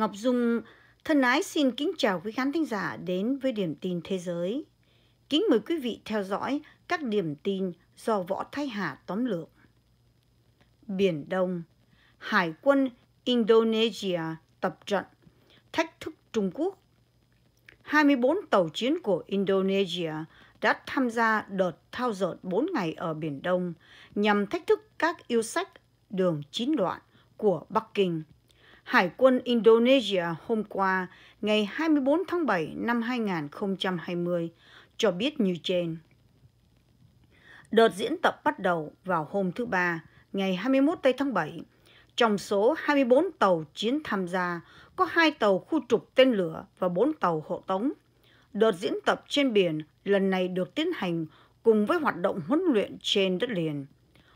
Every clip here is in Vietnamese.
Ngọc Dung thân ái xin kính chào quý khán thính giả đến với Điểm tin Thế giới. Kính mời quý vị theo dõi các điểm tin do Võ Thái Hà tóm lược. Biển Đông Hải quân Indonesia tập trận thách thức Trung Quốc 24 tàu chiến của Indonesia đã tham gia đợt thao dợt 4 ngày ở Biển Đông nhằm thách thức các yêu sách đường chín đoạn của Bắc Kinh. Hải quân Indonesia hôm qua, ngày 24 tháng 7 năm 2020, cho biết như trên. Đợt diễn tập bắt đầu vào hôm thứ Ba, ngày 21 tây tháng 7. Trong số 24 tàu chiến tham gia, có hai tàu khu trục tên lửa và bốn tàu hộ tống. Đợt diễn tập trên biển lần này được tiến hành cùng với hoạt động huấn luyện trên đất liền –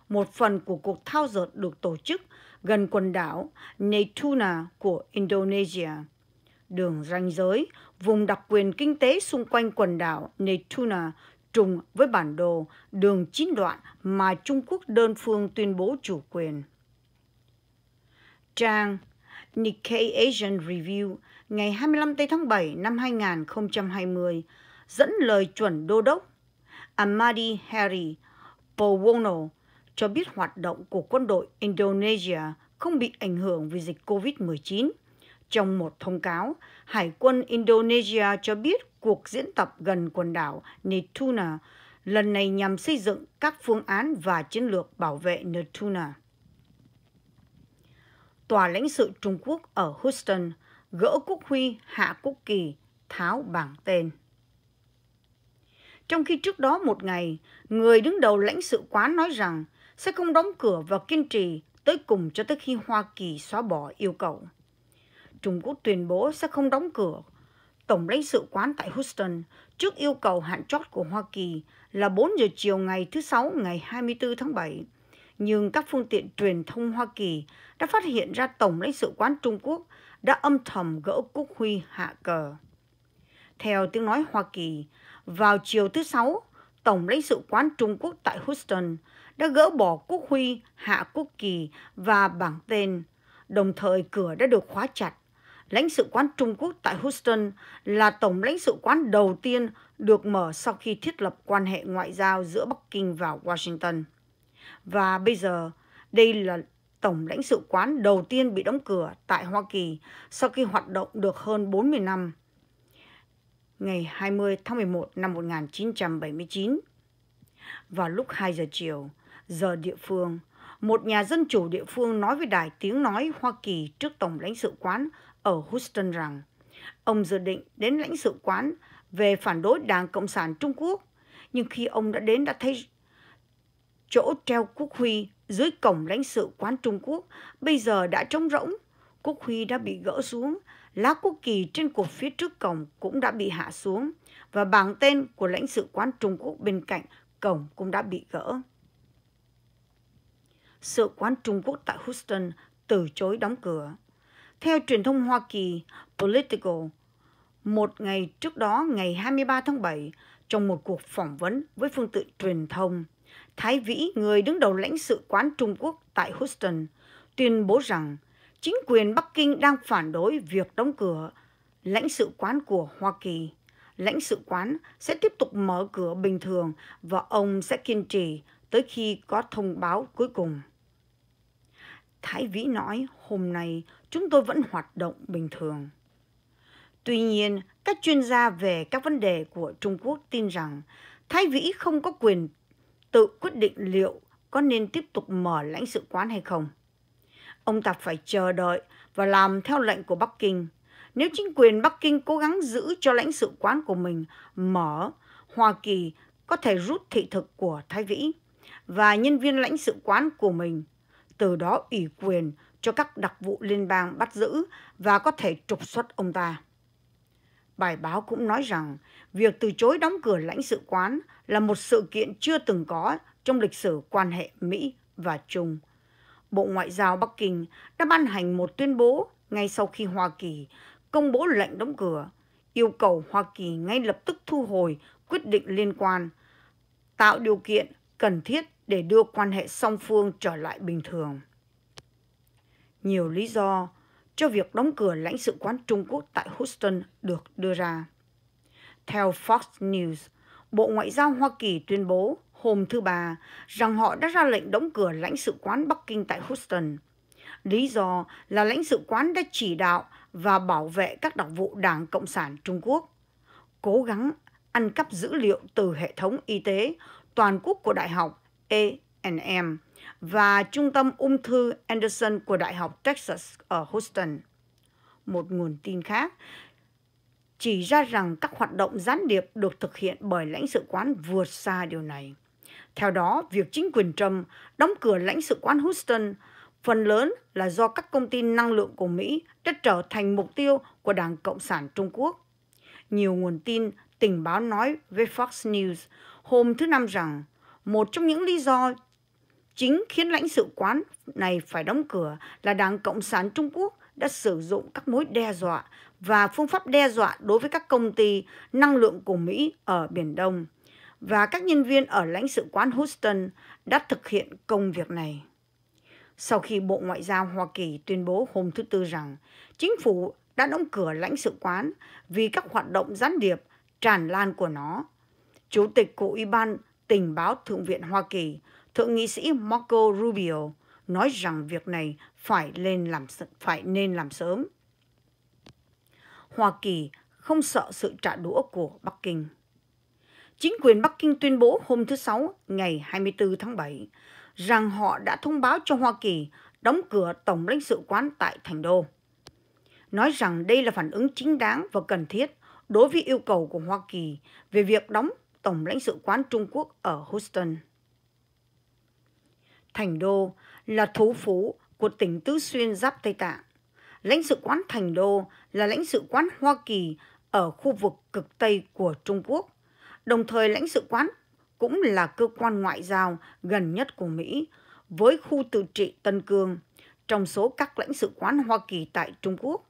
một phần của cuộc thao dượt được tổ chức gần quần đảo Natuna của Indonesia. Đường ranh giới, vùng đặc quyền kinh tế xung quanh quần đảo Natuna trùng với bản đồ đường chín đoạn mà Trung Quốc đơn phương tuyên bố chủ quyền. Trang Nikkei Asian Review ngày 25 tháng 7 năm 2020 dẫn lời chuẩn đô đốc Amadi Harry Powono cho biết hoạt động của quân đội Indonesia không bị ảnh hưởng vì dịch COVID-19. Trong một thông cáo, Hải quân Indonesia cho biết cuộc diễn tập gần quần đảo Natuna lần này nhằm xây dựng các phương án và chiến lược bảo vệ Natuna. Tòa lãnh sự Trung Quốc ở Houston gỡ quốc huy, hạ quốc kỳ, tháo bảng tên. Trong khi trước đó một ngày, người đứng đầu lãnh sự quán nói rằng sẽ không đóng cửa và kiên trì tới cùng cho tới khi Hoa Kỳ xóa bỏ yêu cầu. Trung Quốc tuyên bố sẽ không đóng cửa Tổng lãnh sự quán tại Houston trước yêu cầu hạn chót của Hoa Kỳ là 4 giờ chiều ngày thứ Sáu ngày 24 tháng 7. Nhưng các phương tiện truyền thông Hoa Kỳ đã phát hiện ra Tổng lãnh sự quán Trung Quốc đã âm thầm gỡ quốc huy hạ cờ. Theo tiếng nói Hoa Kỳ, vào chiều thứ Sáu, Tổng lãnh sự quán Trung Quốc tại Houston đã gỡ bỏ quốc huy, hạ quốc kỳ và bảng tên. Đồng thời cửa đã được khóa chặt. Lãnh sự quán Trung Quốc tại Houston là tổng lãnh sự quán đầu tiên được mở sau khi thiết lập quan hệ ngoại giao giữa Bắc Kinh và Washington. Và bây giờ, đây là tổng lãnh sự quán đầu tiên bị đóng cửa tại Hoa Kỳ sau khi hoạt động được hơn 40 năm. Ngày 20 tháng 11 năm 1979, vào lúc 2 giờ chiều, giờ địa phương, một nhà dân chủ địa phương nói với Đài Tiếng Nói Hoa Kỳ trước Tổng lãnh sự quán ở Houston rằng ông dự định đến lãnh sự quán về phản đối Đảng Cộng sản Trung Quốc. Nhưng khi ông đã đến đã thấy chỗ treo quốc huy dưới cổng lãnh sự quán Trung Quốc bây giờ đã trống rỗng. Quốc huy đã bị gỡ xuống, lá quốc kỳ trên cột phía trước cổng cũng đã bị hạ xuống và bảng tên của lãnh sự quán Trung Quốc bên cạnh cổng cũng đã bị gỡ sự quán Trung Quốc tại Houston từ chối đóng cửa. Theo truyền thông Hoa Kỳ Political, một ngày trước đó ngày 23 tháng 7, trong một cuộc phỏng vấn với phương tiện truyền thông, Thái Vĩ, người đứng đầu lãnh sự quán Trung Quốc tại Houston, tuyên bố rằng chính quyền Bắc Kinh đang phản đối việc đóng cửa lãnh sự quán của Hoa Kỳ. Lãnh sự quán sẽ tiếp tục mở cửa bình thường và ông sẽ kiên trì tới khi có thông báo cuối cùng. Thái Vĩ nói hôm nay chúng tôi vẫn hoạt động bình thường. Tuy nhiên, các chuyên gia về các vấn đề của Trung Quốc tin rằng Thái Vĩ không có quyền tự quyết định liệu có nên tiếp tục mở lãnh sự quán hay không. Ông ta phải chờ đợi và làm theo lệnh của Bắc Kinh. Nếu chính quyền Bắc Kinh cố gắng giữ cho lãnh sự quán của mình mở, Hoa Kỳ có thể rút thị thực của Thái Vĩ và nhân viên lãnh sự quán của mình từ đó ủy quyền cho các đặc vụ liên bang bắt giữ và có thể trục xuất ông ta. Bài báo cũng nói rằng việc từ chối đóng cửa lãnh sự quán là một sự kiện chưa từng có trong lịch sử quan hệ Mỹ và Trung. Bộ Ngoại giao Bắc Kinh đã ban hành một tuyên bố ngay sau khi Hoa Kỳ công bố lệnh đóng cửa, yêu cầu Hoa Kỳ ngay lập tức thu hồi quyết định liên quan, tạo điều kiện cần thiết để đưa quan hệ song phương trở lại bình thường. Nhiều lý do cho việc đóng cửa lãnh sự quán Trung Quốc tại Houston được đưa ra. Theo Fox News, Bộ Ngoại giao Hoa Kỳ tuyên bố hôm thứ Ba rằng họ đã ra lệnh đóng cửa lãnh sự quán Bắc Kinh tại Houston. Lý do là lãnh sự quán đã chỉ đạo và bảo vệ các đặc vụ Đảng Cộng sản Trung Quốc, cố gắng ăn cắp dữ liệu từ hệ thống y tế toàn quốc của đại học A&M và Trung tâm Ung thư Anderson của Đại học Texas ở Houston. Một nguồn tin khác chỉ ra rằng các hoạt động gián điệp được thực hiện bởi lãnh sự quán vượt xa điều này. Theo đó, việc chính quyền Trump đóng cửa lãnh sự quán Houston phần lớn là do các công ty năng lượng của Mỹ đã trở thành mục tiêu của Đảng Cộng sản Trung Quốc. Nhiều nguồn tin tình báo nói với Fox News hôm thứ Năm rằng một trong những lý do chính khiến lãnh sự quán này phải đóng cửa là Đảng Cộng sản Trung Quốc đã sử dụng các mối đe dọa và phương pháp đe dọa đối với các công ty năng lượng của Mỹ ở Biển Đông và các nhân viên ở lãnh sự quán Houston đã thực hiện công việc này. Sau khi Bộ Ngoại giao Hoa Kỳ tuyên bố hôm thứ Tư rằng chính phủ đã đóng cửa lãnh sự quán vì các hoạt động gián điệp tràn lan của nó, Chủ tịch của Ủy ban tình báo Thượng viện Hoa Kỳ, Thượng nghị sĩ Marco Rubio nói rằng việc này phải lên làm phải nên làm sớm. Hoa Kỳ không sợ sự trả đũa của Bắc Kinh. Chính quyền Bắc Kinh tuyên bố hôm thứ Sáu, ngày 24 tháng 7, rằng họ đã thông báo cho Hoa Kỳ đóng cửa Tổng lãnh sự quán tại Thành Đô. Nói rằng đây là phản ứng chính đáng và cần thiết đối với yêu cầu của Hoa Kỳ về việc đóng Tổng lãnh sự quán Trung Quốc ở Houston. Thành Đô là thủ phủ của tỉnh Tứ Xuyên giáp Tây Tạng. Lãnh sự quán Thành Đô là lãnh sự quán Hoa Kỳ ở khu vực cực Tây của Trung Quốc. Đồng thời lãnh sự quán cũng là cơ quan ngoại giao gần nhất của Mỹ với khu tự trị Tân Cương trong số các lãnh sự quán Hoa Kỳ tại Trung Quốc.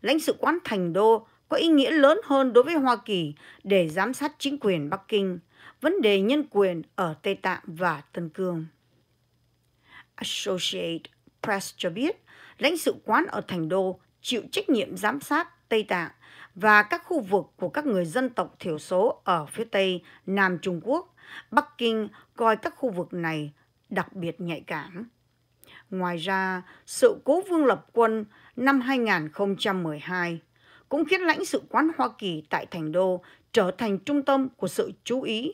Lãnh sự quán Thành Đô có ý nghĩa lớn hơn đối với Hoa Kỳ để giám sát chính quyền Bắc Kinh, vấn đề nhân quyền ở Tây Tạng và Tân Cương. Associate Press cho biết, lãnh sự quán ở Thành Đô chịu trách nhiệm giám sát Tây Tạng và các khu vực của các người dân tộc thiểu số ở phía Tây Nam Trung Quốc. Bắc Kinh coi các khu vực này đặc biệt nhạy cảm. Ngoài ra, sự cố Vương Lập Quân năm 2012 cũng khiến lãnh sự quán Hoa Kỳ tại thành đô trở thành trung tâm của sự chú ý,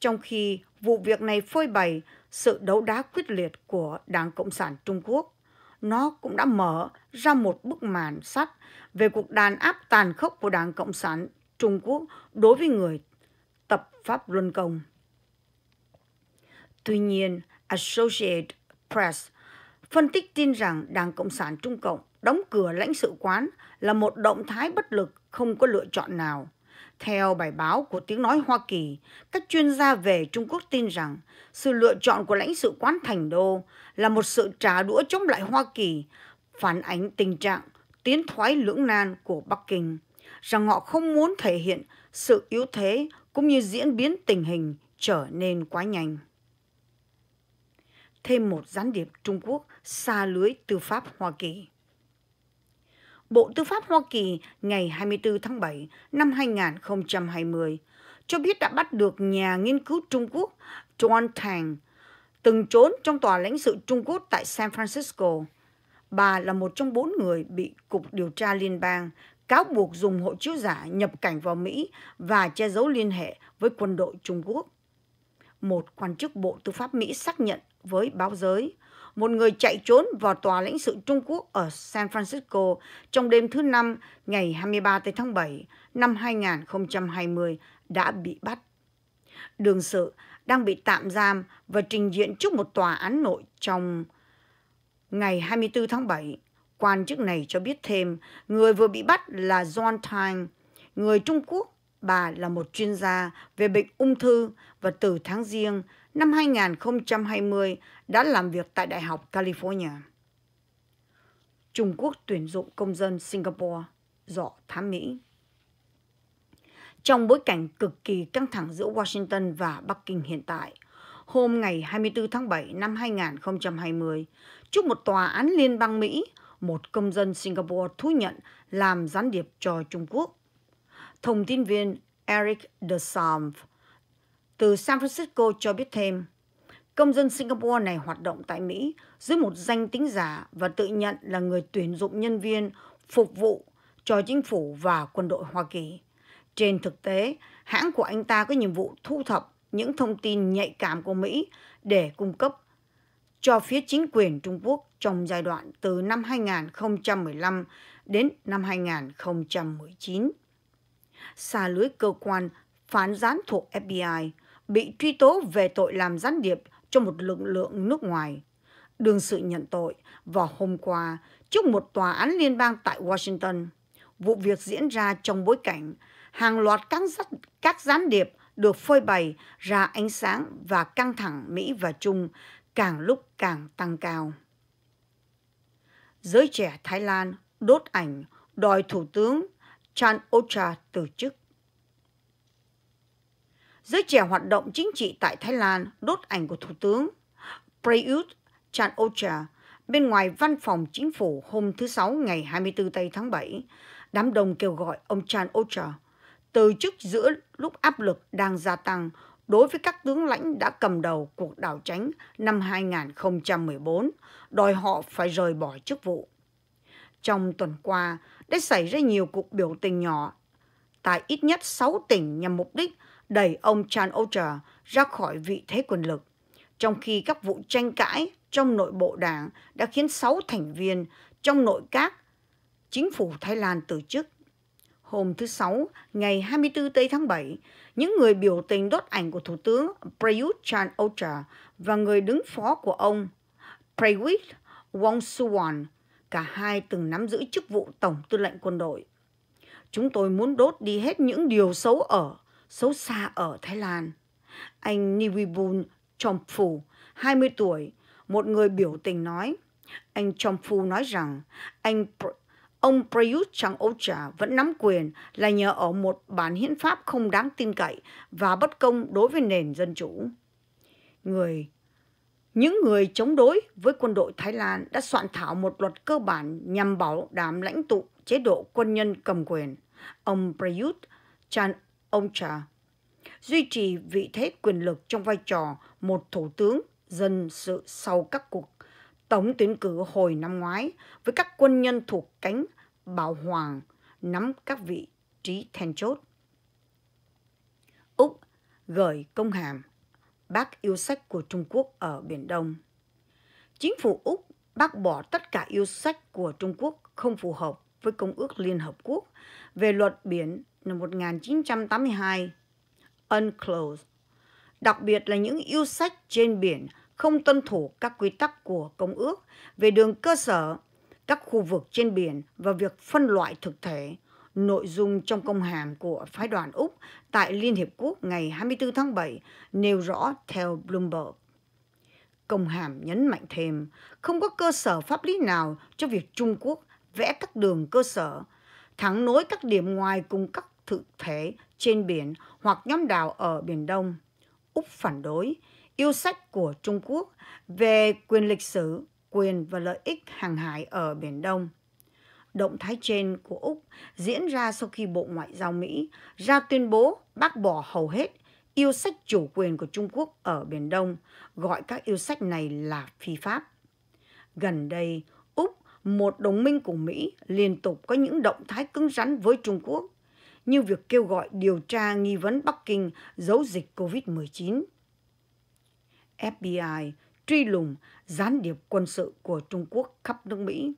trong khi vụ việc này phơi bày sự đấu đá quyết liệt của Đảng Cộng sản Trung Quốc. Nó cũng đã mở ra một bức màn sắt về cuộc đàn áp tàn khốc của Đảng Cộng sản Trung Quốc đối với người tập Pháp Luân Công. Tuy nhiên, Associated Press phân tích tin rằng Đảng Cộng sản Trung Cộng đóng cửa lãnh sự quán là một động thái bất lực không có lựa chọn nào. Theo bài báo của Tiếng Nói Hoa Kỳ, các chuyên gia về Trung Quốc tin rằng sự lựa chọn của lãnh sự quán Thành Đô là một sự trả đũa chống lại Hoa Kỳ, phản ánh tình trạng tiến thoái lưỡng nan của Bắc Kinh, rằng họ không muốn thể hiện sự yếu thế cũng như diễn biến tình hình trở nên quá nhanh. Thêm một gián điệp Trung Quốc xa lưới tư pháp Hoa Kỳ. Bộ Tư pháp Hoa Kỳ ngày 24 tháng 7 năm 2020 cho biết đã bắt được nhà nghiên cứu Trung Quốc John Tang, từng trốn trong tòa lãnh sự Trung Quốc tại San Francisco. Bà là một trong bốn người bị Cục Điều tra Liên bang cáo buộc dùng hộ chiếu giả nhập cảnh vào Mỹ và che giấu liên hệ với quân đội Trung Quốc. Một quan chức Bộ Tư pháp Mỹ xác nhận với báo giới – một người chạy trốn vào tòa lãnh sự Trung Quốc ở San Francisco trong đêm thứ Năm ngày 23 tháng 7 năm 2020 đã bị bắt. Đường sự đang bị tạm giam và trình diện trước một tòa án nội trong ngày 24 tháng 7. Quan chức này cho biết thêm, người vừa bị bắt là John Tang, người Trung Quốc. Bà là một chuyên gia về bệnh ung thư và từ tháng riêng năm 2020 đã làm việc tại Đại học California. Trung Quốc tuyển dụng công dân Singapore dọ thám Mỹ. Trong bối cảnh cực kỳ căng thẳng giữa Washington và Bắc Kinh hiện tại, hôm ngày 24 tháng 7 năm 2020, trước một tòa án liên bang Mỹ, một công dân Singapore thú nhận làm gián điệp cho Trung Quốc. Thông tin viên Eric DeSalve từ San Francisco cho biết thêm, công dân Singapore này hoạt động tại Mỹ dưới một danh tính giả và tự nhận là người tuyển dụng nhân viên phục vụ cho chính phủ và quân đội Hoa Kỳ. Trên thực tế, hãng của anh ta có nhiệm vụ thu thập những thông tin nhạy cảm của Mỹ để cung cấp cho phía chính quyền Trung Quốc trong giai đoạn từ năm 2015 đến năm 2019. Xa lưới cơ quan phán gián thuộc FBI – bị truy tố về tội làm gián điệp cho một lực lượng nước ngoài. Đương sự nhận tội vào hôm qua trước một tòa án liên bang tại Washington. Vụ việc diễn ra trong bối cảnh hàng loạt các, các gián điệp được phơi bày ra ánh sáng và căng thẳng Mỹ và Trung càng lúc càng tăng cao. Giới trẻ Thái Lan đốt ảnh đòi Thủ tướng Chan Ocha từ chức. Giới trẻ hoạt động chính trị tại Thái Lan đốt ảnh của Thủ tướng Prayut Chan Ocha bên ngoài văn phòng chính phủ hôm thứ Sáu ngày 24 tây tháng 7. Đám đông kêu gọi ông Chan Ocha từ chức giữa lúc áp lực đang gia tăng đối với các tướng lãnh đã cầm đầu cuộc đảo tránh năm 2014, đòi họ phải rời bỏ chức vụ. Trong tuần qua, đã xảy ra nhiều cuộc biểu tình nhỏ tại ít nhất 6 tỉnh nhằm mục đích đẩy ông Chan Ocha ra khỏi vị thế quyền lực, trong khi các vụ tranh cãi trong nội bộ đảng đã khiến 6 thành viên trong nội các chính phủ Thái Lan từ chức. Hôm thứ Sáu, ngày 24 tây tháng 7, những người biểu tình đốt ảnh của Thủ tướng Prayut Chan Ocha và người đứng phó của ông Prayut Wongsuwan, cả hai từng nắm giữ chức vụ Tổng tư lệnh quân đội. Chúng tôi muốn đốt đi hết những điều xấu ở xấu xa ở Thái Lan. Anh Nivibun Chomphu, 20 tuổi, một người biểu tình nói. Anh Chomphu nói rằng anh ông Prayut chan Ocha vẫn nắm quyền là nhờ ở một bản hiến pháp không đáng tin cậy và bất công đối với nền dân chủ. Người những người chống đối với quân đội Thái Lan đã soạn thảo một luật cơ bản nhằm bảo đảm lãnh tụ chế độ quân nhân cầm quyền. Ông Prayut chan ông trà duy trì vị thế quyền lực trong vai trò một thủ tướng dân sự sau các cuộc tổng tuyển cử hồi năm ngoái với các quân nhân thuộc cánh bảo hoàng nắm các vị trí then chốt. Úc gửi công hàm bác yêu sách của Trung Quốc ở Biển Đông. Chính phủ Úc bác bỏ tất cả yêu sách của Trung Quốc không phù hợp với Công ước Liên Hợp Quốc về luật biển năm 1982, Unclosed, đặc biệt là những yêu sách trên biển không tuân thủ các quy tắc của Công ước về đường cơ sở, các khu vực trên biển và việc phân loại thực thể, nội dung trong công hàm của phái đoàn Úc tại Liên Hiệp Quốc ngày 24 tháng 7 nêu rõ theo Bloomberg. Công hàm nhấn mạnh thêm, không có cơ sở pháp lý nào cho việc Trung Quốc vẽ các đường cơ sở, thẳng nối các điểm ngoài cùng các thực thể trên biển hoặc nhóm đảo ở Biển Đông. Úc phản đối yêu sách của Trung Quốc về quyền lịch sử, quyền và lợi ích hàng hải ở Biển Đông. Động thái trên của Úc diễn ra sau khi Bộ Ngoại giao Mỹ ra tuyên bố bác bỏ hầu hết yêu sách chủ quyền của Trung Quốc ở Biển Đông, gọi các yêu sách này là phi pháp. Gần đây, Úc, một đồng minh của Mỹ, liên tục có những động thái cứng rắn với Trung Quốc như việc kêu gọi điều tra nghi vấn Bắc Kinh giấu dịch COVID-19. FBI truy lùng gián điệp quân sự của Trung Quốc khắp nước Mỹ.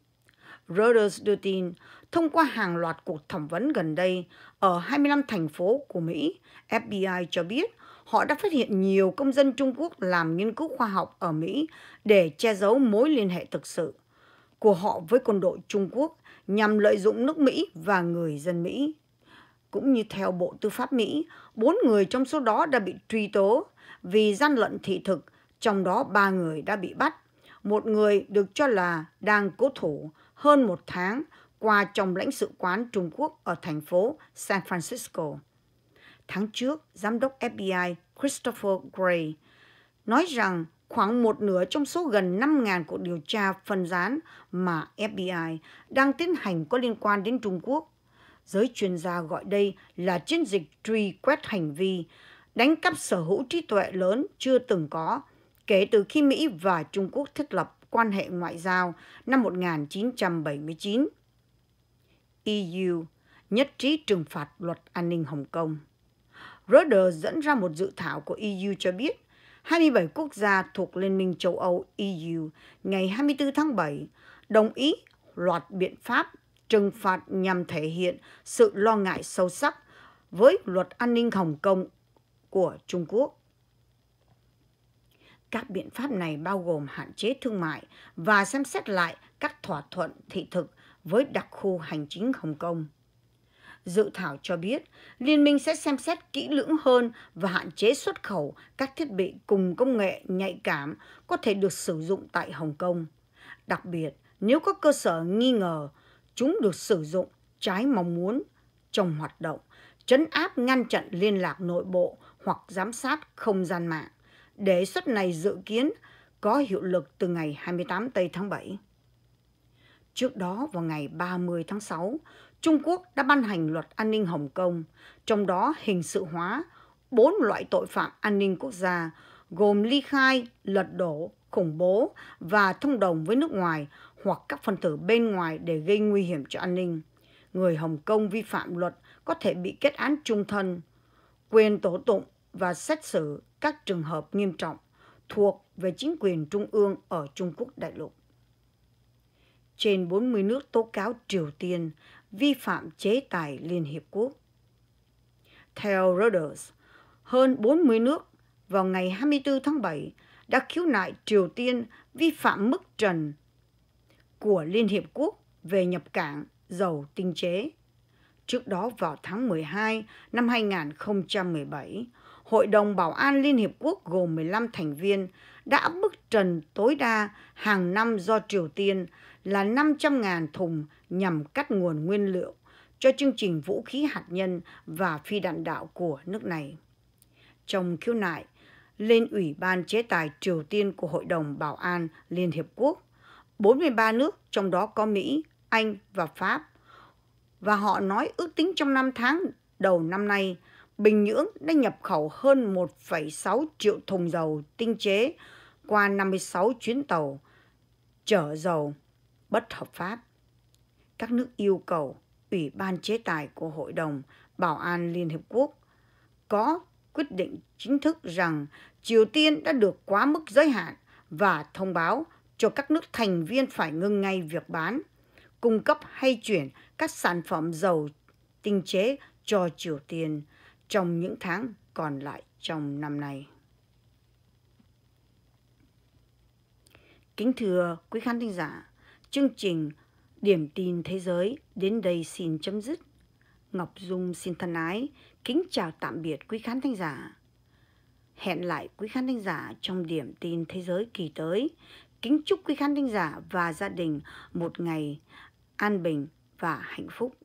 Reuters đưa tin, thông qua hàng loạt cuộc thẩm vấn gần đây ở 25 thành phố của Mỹ, FBI cho biết họ đã phát hiện nhiều công dân Trung Quốc làm nghiên cứu khoa học ở Mỹ để che giấu mối liên hệ thực sự của họ với quân đội Trung Quốc nhằm lợi dụng nước Mỹ và người dân Mỹ cũng như theo Bộ Tư pháp Mỹ, bốn người trong số đó đã bị truy tố vì gian lận thị thực, trong đó ba người đã bị bắt. Một người được cho là đang cố thủ hơn một tháng qua trong lãnh sự quán Trung Quốc ở thành phố San Francisco. Tháng trước, Giám đốc FBI Christopher Gray nói rằng khoảng một nửa trong số gần 5.000 cuộc điều tra phân rán mà FBI đang tiến hành có liên quan đến Trung Quốc Giới chuyên gia gọi đây là chiến dịch truy quét hành vi, đánh cắp sở hữu trí tuệ lớn chưa từng có kể từ khi Mỹ và Trung Quốc thiết lập quan hệ ngoại giao năm 1979. EU nhất trí trừng phạt luật an ninh Hồng Kông. Reuters dẫn ra một dự thảo của EU cho biết 27 quốc gia thuộc Liên minh châu Âu EU ngày 24 tháng 7 đồng ý loạt biện pháp trừng phạt nhằm thể hiện sự lo ngại sâu sắc với luật an ninh Hồng Kông của Trung Quốc. Các biện pháp này bao gồm hạn chế thương mại và xem xét lại các thỏa thuận thị thực với đặc khu hành chính Hồng Kông. Dự thảo cho biết, Liên minh sẽ xem xét kỹ lưỡng hơn và hạn chế xuất khẩu các thiết bị cùng công nghệ nhạy cảm có thể được sử dụng tại Hồng Kông. Đặc biệt, nếu có cơ sở nghi ngờ chúng được sử dụng trái mong muốn trong hoạt động, chấn áp ngăn chặn liên lạc nội bộ hoặc giám sát không gian mạng. Đề xuất này dự kiến có hiệu lực từ ngày 28 Tây tháng 7. Trước đó vào ngày 30 tháng 6, Trung Quốc đã ban hành luật an ninh Hồng Kông, trong đó hình sự hóa bốn loại tội phạm an ninh quốc gia gồm ly khai, lật đổ, khủng bố và thông đồng với nước ngoài hoặc các phần tử bên ngoài để gây nguy hiểm cho an ninh. Người Hồng Kông vi phạm luật có thể bị kết án trung thân, quyền tổ tụng và xét xử các trường hợp nghiêm trọng thuộc về chính quyền trung ương ở Trung Quốc đại lục. Trên 40 nước tố cáo Triều Tiên vi phạm chế tài Liên Hiệp Quốc. Theo Reuters, hơn 40 nước vào ngày 24 tháng 7 đã khiếu nại Triều Tiên vi phạm mức trần của Liên Hiệp Quốc về nhập cảng dầu tinh chế. Trước đó vào tháng 12 năm 2017, Hội đồng Bảo an Liên Hiệp Quốc gồm 15 thành viên đã bức trần tối đa hàng năm do Triều Tiên là 500.000 thùng nhằm cắt nguồn nguyên liệu cho chương trình vũ khí hạt nhân và phi đạn đạo của nước này. Trong khiếu nại, lên Ủy ban chế tài Triều Tiên của Hội đồng Bảo an Liên Hiệp Quốc, 43 nước, trong đó có Mỹ, Anh và Pháp. Và họ nói ước tính trong 5 tháng đầu năm nay, Bình Nhưỡng đã nhập khẩu hơn 1,6 triệu thùng dầu tinh chế qua 56 chuyến tàu chở dầu bất hợp pháp. Các nước yêu cầu Ủy ban chế tài của Hội đồng Bảo an Liên Hiệp Quốc có quyết định chính thức rằng Triều Tiên đã được quá mức giới hạn và thông báo cho các nước thành viên phải ngừng ngay việc bán, cung cấp hay chuyển các sản phẩm dầu tinh chế cho Triều Tiên trong những tháng còn lại trong năm nay. Kính thưa quý khán thính giả, chương trình Điểm tin thế giới đến đây xin chấm dứt. Ngọc Dung xin thân ái, kính chào tạm biệt quý khán thính giả. Hẹn lại quý khán thính giả trong điểm tin thế giới kỳ tới. Kính chúc quý khán thính giả và gia đình một ngày an bình và hạnh phúc.